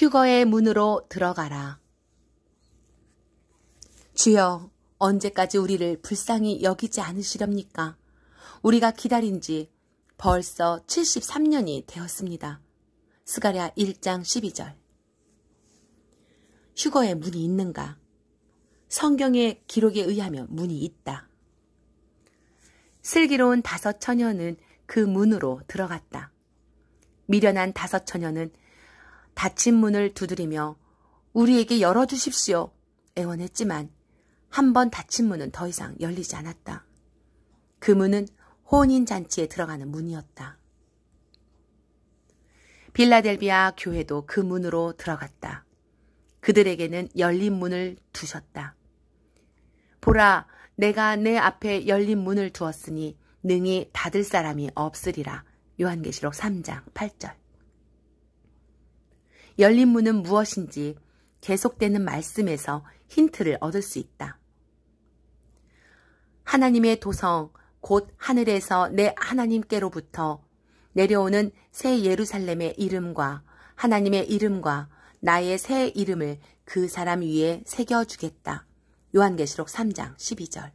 휴거의 문으로 들어가라. 주여, 언제까지 우리를 불쌍히 여기지 않으시렵니까? 우리가 기다린 지 벌써 73년이 되었습니다. 스가랴 1장 12절 휴거에 문이 있는가? 성경의 기록에 의하면 문이 있다. 슬기로운 다섯 처녀는 그 문으로 들어갔다. 미련한 다섯 처녀는 닫힌 문을 두드리며 우리에게 열어주십시오. 애원했지만 한 번 닫힌 문은 더 이상 열리지 않았다. 그 문은 혼인 잔치에 들어가는 문이었다. 빌라델비아 교회도 그 문으로 들어갔다. 그들에게는 열린 문을 두셨다. 보라, 내가 내 앞에 열린 문을 두었으니 능히 닫을 사람이 없으리라. 요한계시록 3장 8절. 열린 문은 무엇인지 계속되는 말씀에서 힌트를 얻을 수 있다. 하나님의 도성, 곧 하늘에서 내 하나님께로부터 내려오는 새 예루살렘의 이름과 하나님의 이름과 나의 새 이름을 그 사람 위에 새겨주겠다. 요한계시록 3장 12절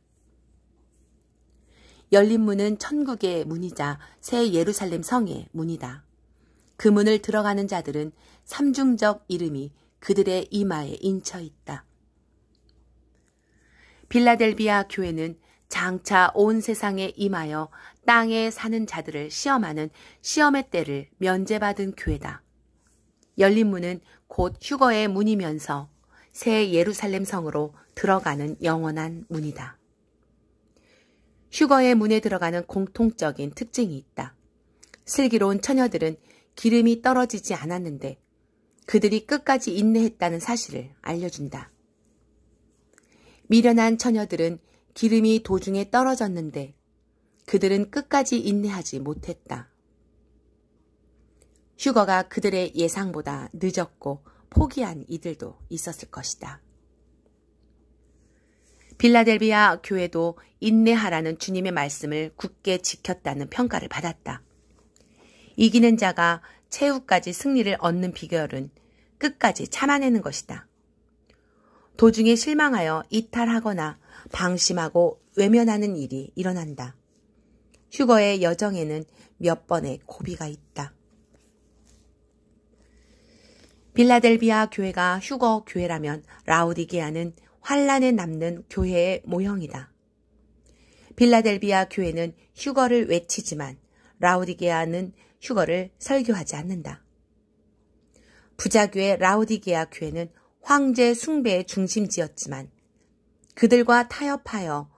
열린 문은 천국의 문이자 새 예루살렘 성의 문이다. 그 문을 들어가는 자들은 삼중적 이름이 그들의 이마에 인쳐 있다. 빌라델비아 교회는 장차 온 세상에 임하여 땅에 사는 자들을 시험하는 시험의 때를 면제받은 교회다. 열린 문은 곧 휴거의 문이면서 새 예루살렘 성으로 들어가는 영원한 문이다. 휴거의 문에 들어가는 공통적인 특징이 있다. 슬기로운 처녀들은 기름이 떨어지지 않았는데 그들이 끝까지 인내했다는 사실을 알려준다. 미련한 처녀들은 기름이 도중에 떨어졌는데 그들은 끝까지 인내하지 못했다. 휴거가 그들의 예상보다 늦었고 포기한 이들도 있었을 것이다. 빌라델비아 교회도 인내하라는 주님의 말씀을 굳게 지켰다는 평가를 받았다. 이기는 자가 최후까지 승리를 얻는 비결은 끝까지 참아내는 것이다. 도중에 실망하여 이탈하거나 방심하고 외면하는 일이 일어난다. 휴거의 여정에는 몇 번의 고비가 있다. 빌라델비아 교회가 휴거 교회라면 라우디게아는 환란에 남는 교회의 모형이다. 빌라델비아 교회는 휴거를 외치지만 라우디게아는 휴거를 설교하지 않는다. 부자교회 라우디게아 교회는 황제 숭배의 중심지였지만 그들과 타협하여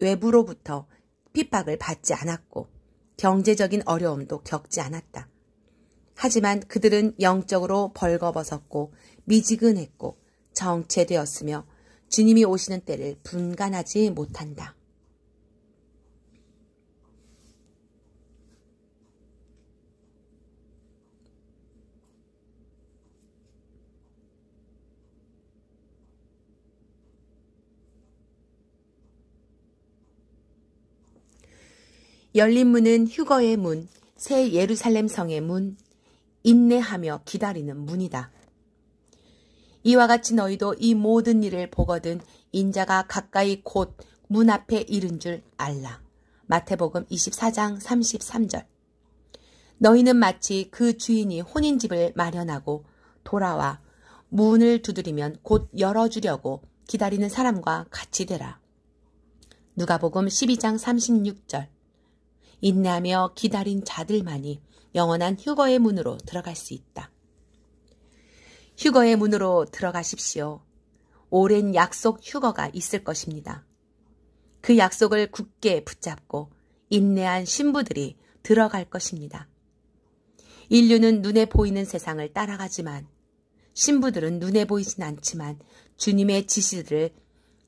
외부로부터 핍박을 받지 않았고 경제적인 어려움도 겪지 않았다. 하지만 그들은 영적으로 벌거벗었고 미지근했고 정체되었으며 주님이 오시는 때를 분간하지 못한다. 열린 문은 휴거의 문, 새 예루살렘 성의 문, 인내하며 기다리는 문이다. 이와 같이 너희도 이 모든 일을 보거든 인자가 가까이 곧 문 앞에 이른 줄 알라. 마태복음 24장 33절 너희는 마치 그 주인이 혼인집을 마련하고 돌아와 문을 두드리면 곧 열어주려고 기다리는 사람과 같이 되라. 누가복음 12장 36절 인내하며 기다린 자들만이 영원한 휴거의 문으로 들어갈 수 있다. 휴거의 문으로 들어가십시오. 오랜 약속 휴거가 있을 것입니다. 그 약속을 굳게 붙잡고 인내한 신부들이 들어갈 것입니다. 인류는 눈에 보이는 세상을 따라가지만 신부들은 눈에 보이진 않지만 주님의 지시들을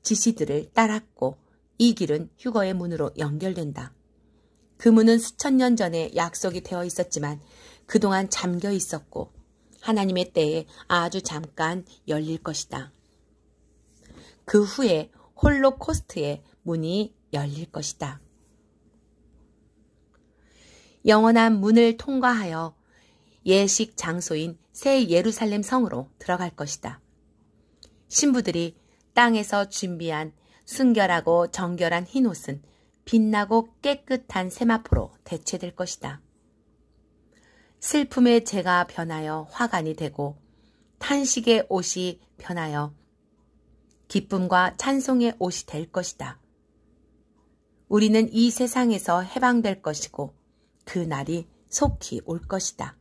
지시들을 따랐고 이 길은 휴거의 문으로 연결된다. 그 문은 수천 년 전에 약속이 되어 있었지만 그동안 잠겨 있었고 하나님의 때에 아주 잠깐 열릴 것이다. 그 후에 홀로코스트의 문이 열릴 것이다. 영원한 문을 통과하여 예식 장소인 새 예루살렘 성으로 들어갈 것이다. 신부들이 땅에서 준비한 순결하고 정결한 흰 옷은 빛나고 깨끗한 세마포로 대체될 것이다. 슬픔의 재가 변하여 화관이 되고 탄식의 옷이 변하여 기쁨과 찬송의 옷이 될 것이다. 우리는 이 세상에서 해방될 것이고 그 날이 속히 올 것이다.